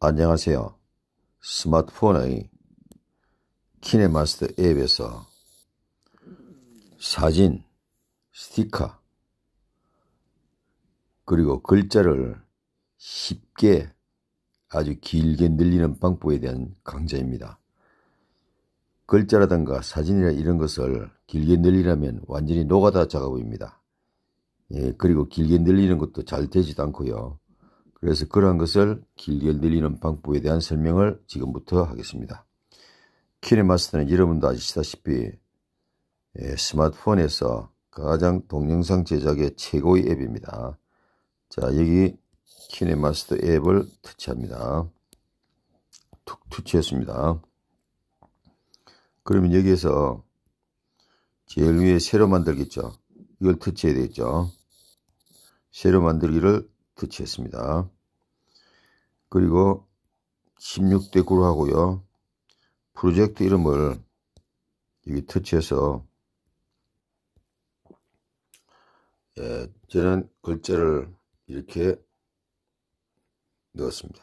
안녕하세요. 스마트폰의 키네마스터 앱에서 사진, 스티커, 그리고 글자를 쉽게 아주 길게 늘리는 방법에 대한 강좌입니다. 글자라든가 사진이나 이런 것을 길게 늘리려면 완전히 녹아다 작업입니다. 예, 그리고 길게 늘리는 것도 잘 되지도 않고요. 그래서 그러한 것을 길게 늘리는 방법에 대한 설명을 지금부터 하겠습니다. 키네마스터는 여러분도 아시다시피 예, 스마트폰에서 가장 동영상 제작의 최고의 앱입니다. 자 여기 키네마스터 앱을 터치합니다. 툭 터치했습니다. 그러면 여기에서 제일 위에 세로 만들겠죠. 이걸 터치해야 되겠죠. 세로 만들기를 터치했습니다. 그리고 16대 9로 하고요. 프로젝트 이름을 여기 터치해서 예, 저는 글자를 이렇게 넣었습니다.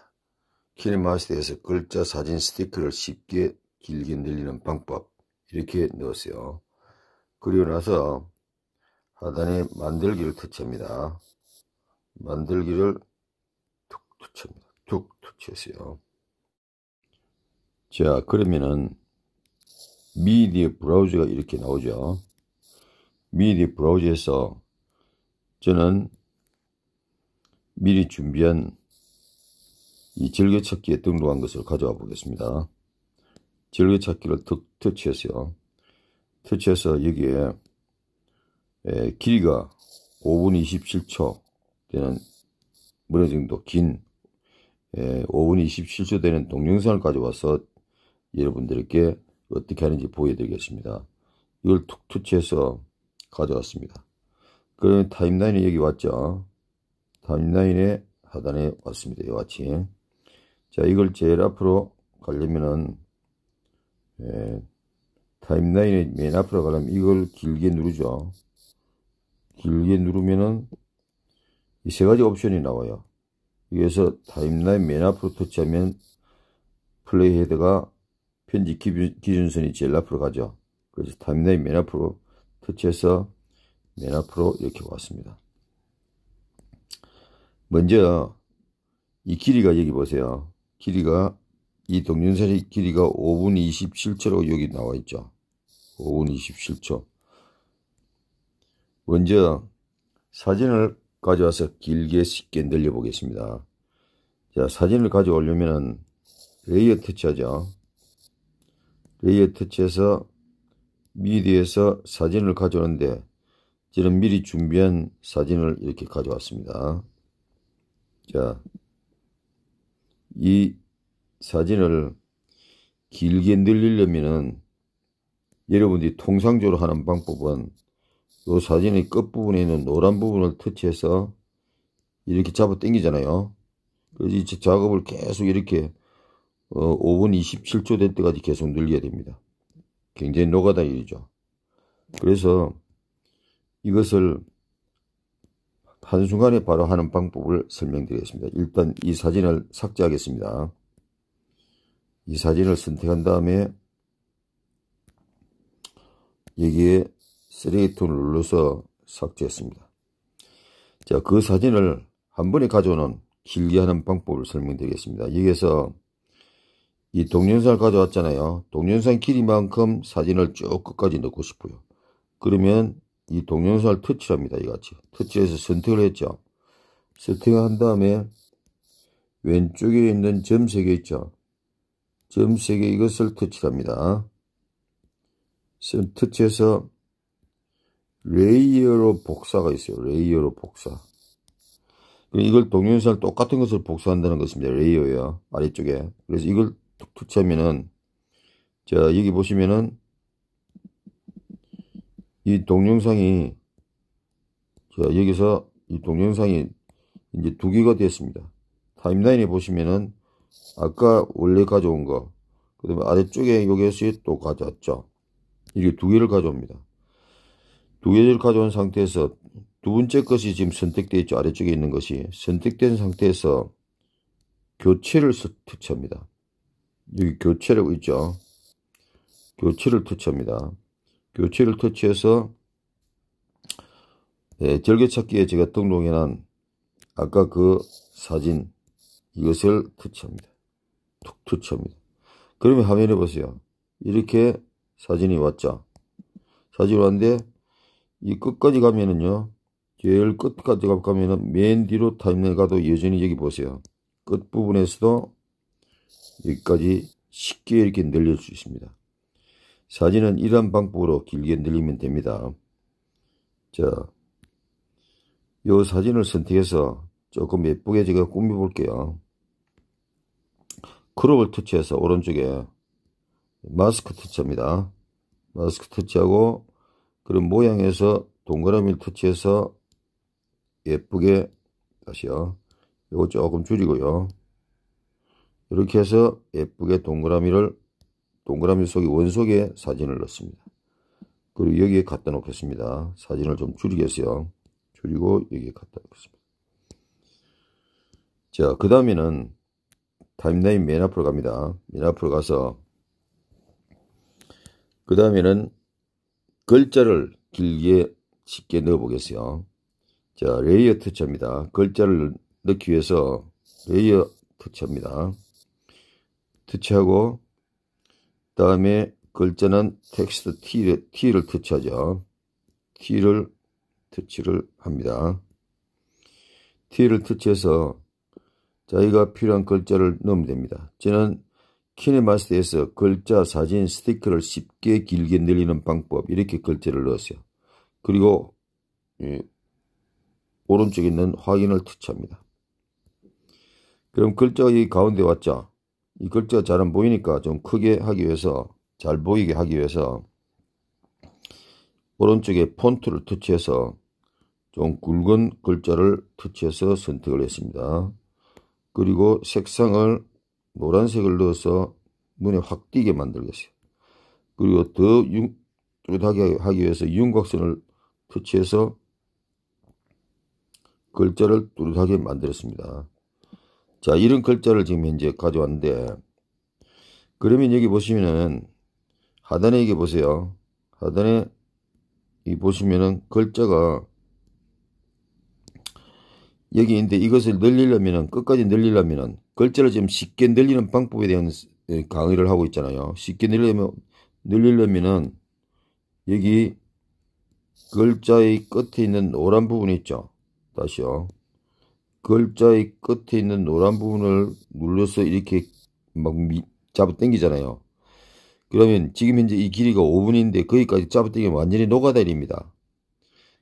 키네마스터에서 글자 사진 스티커를 쉽게 길게 늘리는 방법 이렇게 넣으세요. 그리고 나서 하단에 만들기를 터치합니다. 만들기를 툭 터치합니다. 툭 터치하세요. 자 그러면은 미디어 브라우저가 이렇게 나오죠. 미디 브라우저에서 저는 미리 준비한 이 즐겨찾기에 등록한 것을 가져와 보겠습니다. 진리 찾기를 터, 터치했어요. 터치해서 여기에 에, 길이가 5분 27초 되는 어느 정도 긴 에, 5분 27초 되는 동영상을 가져와서 여러분들께 어떻게 하는지 보여드리겠습니다. 이걸 툭 터치해서 가져왔습니다. 그러면 타임라인에 여기 왔죠. 타임라인에 하단에 왔습니다. 여하튼. 이 자, 이걸 제일 앞으로 가려면은 예, 타임라인에 맨 앞으로 가려면 이걸 길게 누르죠. 길게 누르면은 이 세 가지 옵션이 나와요. 여기서 타임라인 맨 앞으로 터치하면 플레이 헤드가 편집 기준, 선이 제일 앞으로 가죠. 그래서 타임라인 맨 앞으로 터치해서 맨 앞으로 이렇게 왔습니다. 먼저 이 길이가 여기 보세요. 길이가 이동윤선의 길이가 5분 27초로 여기 나와 있죠. 5분 27초. 먼저 사진을 가져와서 길게 쉽게 늘려 보겠습니다. 자, 사진을 가져오려면 레이어 터치하죠. 레이어 터치해서 미디에서 사진을 가져오는데 저는 미리 준비한 사진을 이렇게 가져왔습니다. 자, 이 사진을 길게 늘리려면은 여러분들이 통상적으로 하는 방법은 이 사진의 끝부분에 있는 노란 부분을 터치해서 이렇게 잡아 당기잖아요. 그래서 이 작업을 계속 이렇게 어, 5분 27초 될 때까지 계속 늘려야 됩니다. 굉장히 노가다 일이죠. 그래서 이것을 한순간에 바로 하는 방법을 설명드리겠습니다. 일단 이 사진을 삭제하겠습니다. 이 사진을 선택한 다음에 여기에 쓰레기통을 눌러서 삭제했습니다. 자, 그 사진을 한 번에 가져오는 길게 하는 방법을 설명드리겠습니다. 여기에서 이 동영상을 가져왔잖아요. 동영상 길이만큼 사진을 쭉 끝까지 넣고 싶어요. 그러면 이 동영상을 터치합니다. 이같이. 터치해서 선택을 했죠. 선택한 다음에 왼쪽에 있는 점 3개 있죠. 점 3개 이것을 터치합니다. 터치해서 레이어로 복사가 있어요. 레이어로 복사. 이걸 동영상 똑같은 것을 복사한다는 것입니다. 레이어요. 아래쪽에. 그래서 이걸 터치하면은 자 여기 보시면은 이 동영상이 자 여기서 이 동영상이 이제 두 개가 되었습니다. 타임라인에 보시면은 아까 원래 가져온 거, 그 다음에 아래쪽에 요기 역시 또 가져왔죠. 이게 두 개를 가져옵니다. 두 개를 가져온 상태에서 두 번째 것이 지금 선택되어 있죠. 아래쪽에 있는 것이. 선택된 상태에서 교체를 터치합니다. 여기 교체라고 있죠. 교체를 터치합니다. 교체를 터치해서 예, 절개찾기에 제가 등록해놓은 아까 그 사진 이것을 투치합니다툭 터치합니다. 그러면 화면에 보세요. 이렇게 사진이 왔죠. 사진이 왔는데 이 끝까지 가면은요. 제일 끝까지 가면은 맨 뒤로 타임라인 가도 여전히 여기 보세요. 끝부분에서도 여기까지 쉽게 이렇게 늘릴 수 있습니다. 사진은 이런 방법으로 길게 늘리면 됩니다. 자, 요 사진을 선택해서 조금 예쁘게 제가 꾸며볼게요. 그룹을 터치해서 오른쪽에 마스크 터치합니다. 마스크 터치하고 그런 모양에서 동그라미를 터치해서 예쁘게 다시요. 요거 조금 줄이고요. 이렇게 해서 예쁘게 동그라미를 동그라미 속에 원속에 사진을 넣습니다. 그리고 여기에 갖다 놓겠습니다. 사진을 좀 줄이겠어요. 줄이고 여기에 갖다 놓겠습니다. 자, 그 다음에는 타임라인 맨 앞으로 갑니다. 맨 앞으로 가서 그 다음에는 글자를 길게 쉽게 넣어 보겠어요. 자 레이어 터치입니다. 글자를 넣기 위해서 레이어 터치합니다. 터치하고 그 다음에 글자는 텍스트 T를, T를 터치하죠. T를 터치를 합니다. T를 터치해서 자기가 필요한 글자를 넣으면 됩니다. 저는 키네마스터에서 글자, 사진, 스티커를 쉽게 길게 늘리는 방법 이렇게 글자를 넣었어요. 그리고 예, 오른쪽에 있는 확인을 터치합니다. 그럼 글자가 이 가운데 왔죠. 이 글자가 잘 안 보이니까 좀 크게 하기 위해서 잘 보이게 하기 위해서 오른쪽에 폰트를 터치해서 좀 굵은 글자를 터치해서 선택을 했습니다. 그리고 색상을 노란색을 넣어서 눈에 확 띄게 만들겠어요. 그리고 더 뚜렷하게 하기 위해서 윤곽선을 터치해서 글자를 뚜렷하게 만들었습니다. 자 이런 글자를 지금 현재 가져왔는데 그러면 여기 보시면은 하단에 이게 보세요. 하단에 이 보시면은 글자가 여기 있는데 이것을 늘리려면 끝까지 늘리려면은 글자를 지금 쉽게 늘리는 방법에 대한 강의를 하고 있잖아요. 쉽게 늘리려면 늘리려면은 여기 글자의 끝에 있는 노란 부분 있죠. 다시요. 글자의 끝에 있는 노란 부분을 눌러서 이렇게 막 미, 잡아당기잖아요. 그러면 지금 현재 이 길이가 5분인데 거기까지 잡아당기면 완전히 녹아다립니다.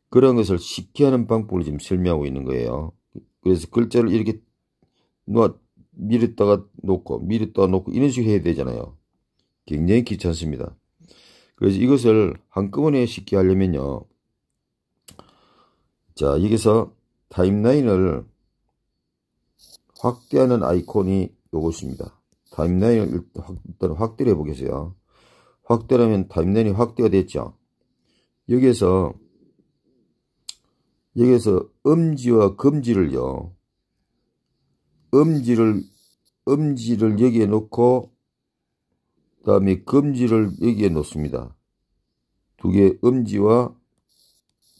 그런 것을 쉽게 하는 방법을 지금 설명하고 있는 거예요. 그래서 글자를 이렇게 놓아 밀었다가 놓고 밀었다가 놓고 이런 식으로 해야 되잖아요. 굉장히 귀찮습니다. 그래서 이것을 한꺼번에 쉽게 하려면요. 자 여기서 타임라인을 확대하는 아이콘이 이것입니다 타임라인을 일단 확대를 해보겠어요. 확대라면 타임라인이 확대가 됐죠. 여기에서 여기서 엄지와 검지를요. 엄지를 엄지를 여기에 놓고 다음에 검지를 여기에 놓습니다. 두개 엄지와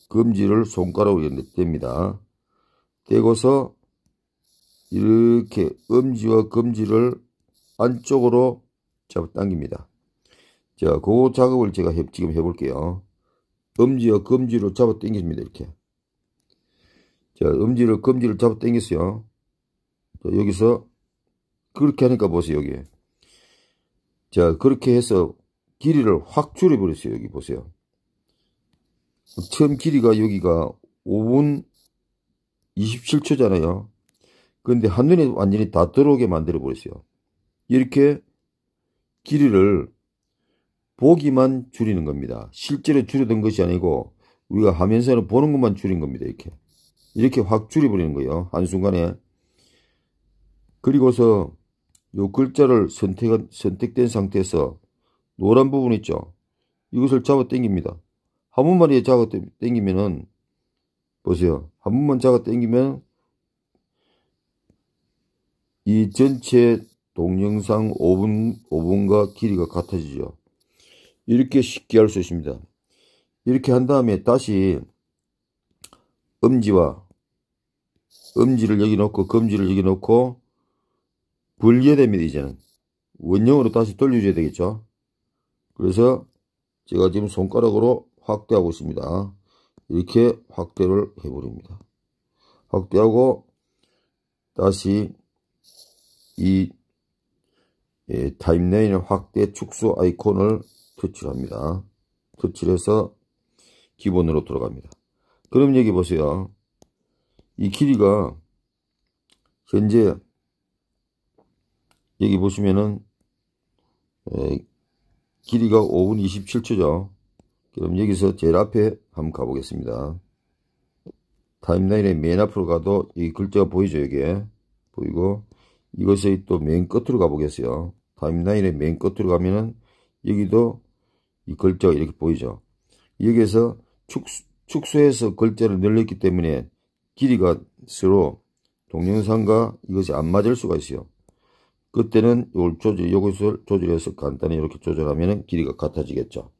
검지를 손가락으로 됩니다 떼고서 이렇게 엄지와 검지를 안쪽으로 잡아당깁니다. 자, 그 작업을 제가 해, 지금 해볼게요. 엄지와 검지로 잡아당깁니다. 이렇게. 자, 엄지를, 검지를 잡아 당겼어요. 자, 여기서 그렇게 하니까 보세요, 여기. 자, 그렇게 해서 길이를 확 줄여버렸어요, 여기 보세요. 처음 길이가 여기가 5분 27초잖아요. 근데 한눈에 완전히 다 들어오게 만들어버렸어요. 이렇게 길이를 보기만 줄이는 겁니다. 실제로 줄여던 것이 아니고 우리가 하면서는 보는 것만 줄인 겁니다. 이렇게. 이렇게 확 줄여버리는 거예요. 한순간에. 그리고서 요 글자를 선택, 선택된 상태에서 노란 부분 있죠. 이것을 잡아 당깁니다. 한 번만 이 잡아 당기면은 보세요. 한 번만 잡아 당기면 이 전체 동영상 5분, 5분과 길이가 같아지죠. 이렇게 쉽게 할 수 있습니다. 이렇게 한 다음에 다시 엄지와 엄지를 여기 놓고 검지를 여기 놓고 벌려야 됩니다 이제는 원형으로 다시 돌려줘야 되겠죠 그래서 제가 지금 손가락으로 확대하고 있습니다 이렇게 확대를 해버립니다 확대하고 다시 이 예, 타임라인 확대 축소 아이콘을 터치합니다 터치해서 기본으로 들어갑니다 그럼 여기 보세요 이 길이가 현재 여기 보시면은 길이가 5분 27초죠. 그럼 여기서 제일 앞에 한번 가보겠습니다. 타임라인의 맨 앞으로 가도 이 글자가 보이죠. 이게 보이고 이것의 또 맨 끝으로 가보겠어요. 타임라인의 맨 끝으로 가면은 여기도 이 글자가 이렇게 보이죠. 여기에서 축 축소해서 글자를 늘렸기 때문에 길이가 서로 동영상과 이것이 안 맞을 수가 있어요. 그때는 이걸 조절, 이것을 조절해서 간단히 이렇게 조절하면 길이가 같아지겠죠.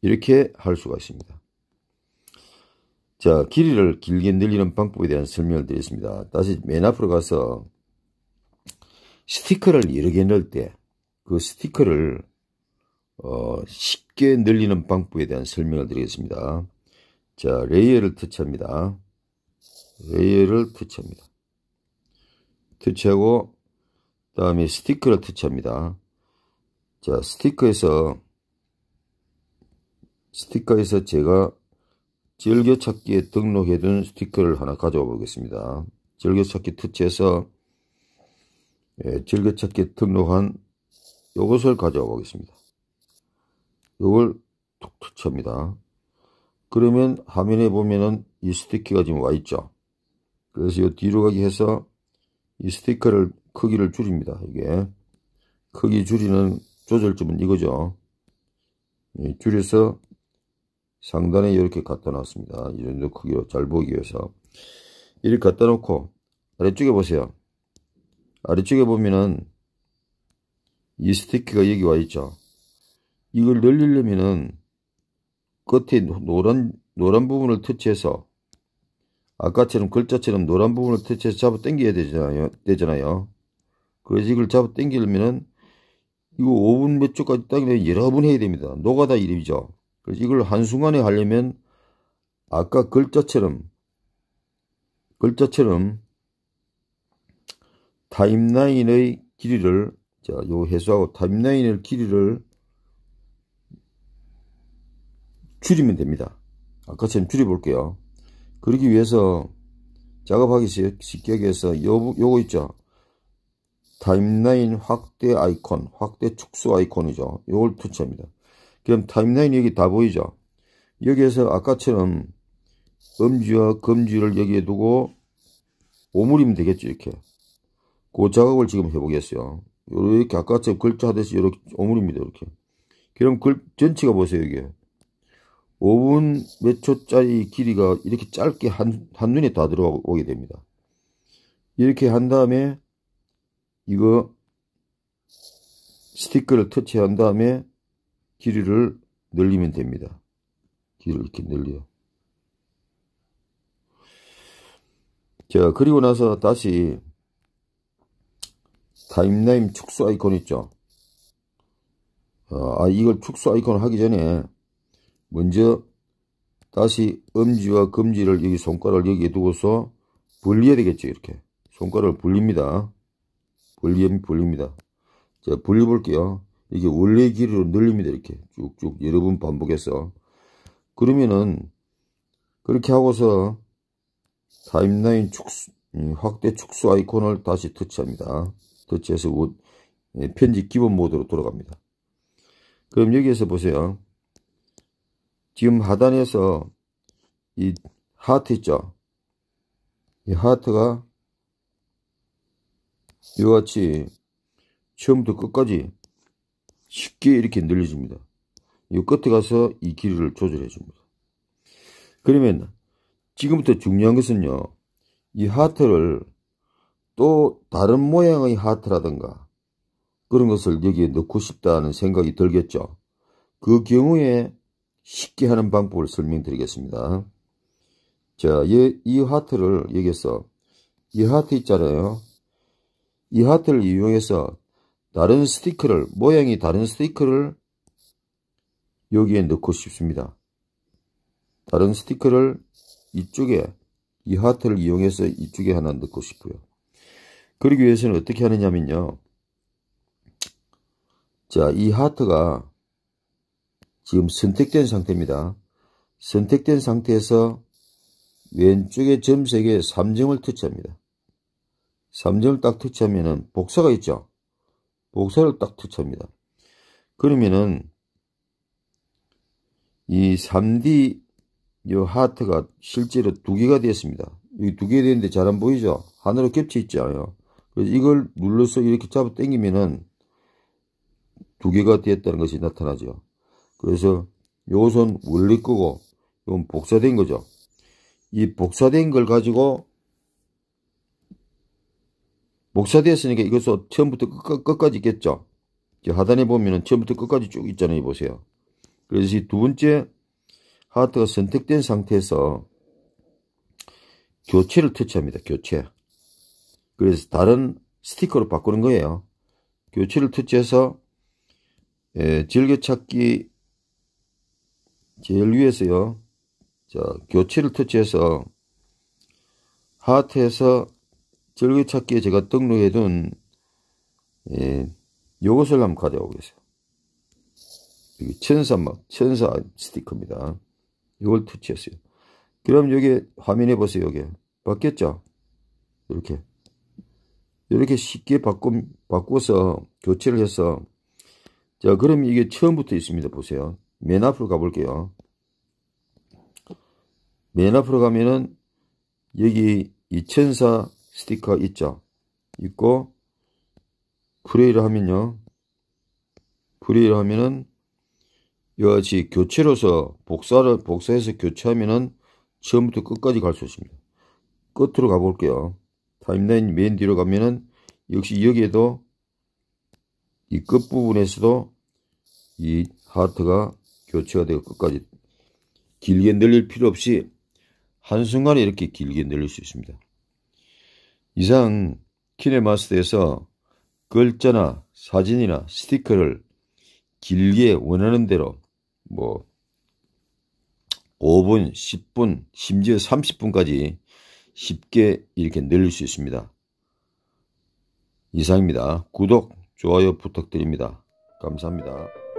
이렇게 할 수가 있습니다. 자, 길이를 길게 늘리는 방법에 대한 설명을 드리겠습니다. 다시 맨 앞으로 가서 스티커를 여러 개 넣을 때 그 스티커를 어, 쉽게 늘리는 방법에 대한 설명을 드리겠습니다. 자, 레이어를 터치합니다. 레이어를 터치합니다. 터치하고 그 다음에 스티커를 터치합니다. 자 스티커에서 스티커에서 제가 즐겨찾기에 등록해둔 스티커를 하나 가져와 보겠습니다. 즐겨찾기 터치해서 예, 즐겨찾기 등록한 이것을 가져와 보겠습니다. 이걸툭 터치합니다. 그러면 화면에 보면은 이 스티커가 지금 와 있죠. 그래서 이 뒤로 가기 해서 이 스티커를 크기를 줄입니다. 이게 크기 줄이는 조절점은 이거죠. 예, 줄여서 상단에 이렇게 갖다 놨습니다. 이 정도 크기로 잘 보기 위해서 이렇게 갖다 놓고 아래쪽에 보세요. 아래쪽에 보면은 이 스티커가 여기 와 있죠. 이걸 늘리려면은 끝에 노란 노란 부분을 터치해서 아까처럼 글자처럼 노란 부분을 터치해서 잡아 당겨야 되잖아요. 되잖아요. 그래서 이걸 잡아 당기려면은 이거 5분 몇 초까지 당기면 여러 번 해야 됩니다. 노가다 이름이죠. 그래서 이걸 한순간에 하려면 아까 글자처럼 글자처럼 타임라인의 길이를 자, 요 해수하고 타임라인의 길이를 줄이면 됩니다. 아까처럼 줄여볼게요. 그러기 위해서 작업하기 쉽게 해서 요, 요거 있죠. 타임라인 확대 아이콘, 확대 축소 아이콘이죠. 요걸 투처합니다. 그럼 타임라인 여기 다 보이죠. 여기에서 아까처럼 엄지와 검지를 여기에 두고 오므리면 되겠죠. 이렇게. 그 작업을 지금 해보겠어요. 이렇게 아까처럼 글자 하듯이 이렇게 오므립니다. 이렇게. 그럼 글, 전체가 보세요. 여기. 5분 몇 초짜리 길이가 이렇게 짧게 한, 한눈에 다 들어오게 됩니다. 이렇게 한 다음에 이거 스티커를 터치한 다음에 길이를 늘리면 됩니다. 길이를 이렇게 늘려. 요 자, 그리고 나서 다시 타임라인 축소 아이콘 있죠? 아, 이걸 축소 아이콘 하기 전에 먼저 다시 엄지와 검지를 여기 손가락을 여기에 두고서 분리해야 되겠죠. 이렇게 손가락을 분립니다. 분리, 하면 분립니다. 자, 분리 볼게요. 이게 원래 길이로 늘립니다. 이렇게 쭉쭉 여러 번 반복해서. 그러면은 그렇게 하고서 타임라인 축수, 음, 확대 축소 아이콘을 다시 터치합니다. 터치해서 예, 편집 기본 모드로 돌아갑니다. 그럼 여기에서 보세요. 지금 하단에서 이 하트 있죠? 이 하트가 이와 같이 처음부터 끝까지 쉽게 이렇게 늘려집니다. 이 끝에 가서 이 길이를 조절해 줍니다. 그러면 지금부터 중요한 것은요. 이 하트를 또 다른 모양의 하트라든가 그런 것을 여기에 넣고 싶다는 생각이 들겠죠. 그 경우에 쉽게 하는 방법을 설명드리겠습니다. 자, 예, 이 하트를 여기서 이 하트 있잖아요. 이 하트를 이용해서 다른 스티커를 모양이 다른 스티커를 여기에 넣고 싶습니다. 다른 스티커를 이쪽에 이 하트를 이용해서 이쪽에 하나 넣고 싶고요. 그러기 위해서는 어떻게 하느냐면요. 자, 이 하트가 지금 선택된 상태입니다. 선택된 상태에서 왼쪽에 점색에 3점을 터치합니다. 3점을 딱 터치하면은 복사가 있죠. 복사를 딱 터치합니다. 그러면은 이 3D 요 하트가 실제로 두 개가 되었습니다. 여기 두개 되는데 잘 안 보이죠? 하나로 겹쳐 있죠. 그래서 이걸 눌러서 이렇게 잡아 당기면은 두 개가 되었다는 것이 나타나죠. 그래서 요것은 원리 끄고 이건 복사된 거죠. 이 복사된 걸 가지고 복사되었으니까 이것도 처음부터 끝까지 있겠죠. 하단에 보면은 처음부터 끝까지 쭉 있잖아요. 보세요. 그래서 이 두 번째 하트가 선택된 상태에서 교체를 터치합니다. 교체. 그래서 다른 스티커로 바꾸는 거예요. 교체를 터치해서 예, 즐겨찾기 제일 위에서요. 자, 교체를 터치해서 하트에서 절규찾기에 제가 등록해둔 예, 요것을 한번 가져오겠어요. 여기 천사 막 천사 스티커입니다. 이걸 터치했어요. 그럼 여기 화면에 보세요. 여기 바뀌었죠? 이렇게 이렇게 쉽게 바꾸, 바꿔서 교체를 해서 자 그럼 이게 처음부터 있습니다. 보세요. 맨 앞으로 가볼게요. 맨 앞으로 가면은 여기 2004 스티커 있죠. 있고 프레이를 하면요. 프레이를 하면은 이와 같이 교체로서 복사를 복사해서 교체하면은 처음부터 끝까지 갈 수 있습니다. 끝으로 가볼게요. 타임라인 맨 뒤로 가면은 역시 여기에도 이 끝부분에서도 이 하트가 교체가 되고 끝까지 길게 늘릴 필요 없이 한순간에 이렇게 길게 늘릴 수 있습니다. 이상 키네마스터에서 글자나 사진이나 스티커를 길게 원하는 대로 뭐 5분, 10분, 심지어 30분까지 쉽게 이렇게 늘릴 수 있습니다. 이상입니다. 구독, 좋아요 부탁드립니다. 감사합니다.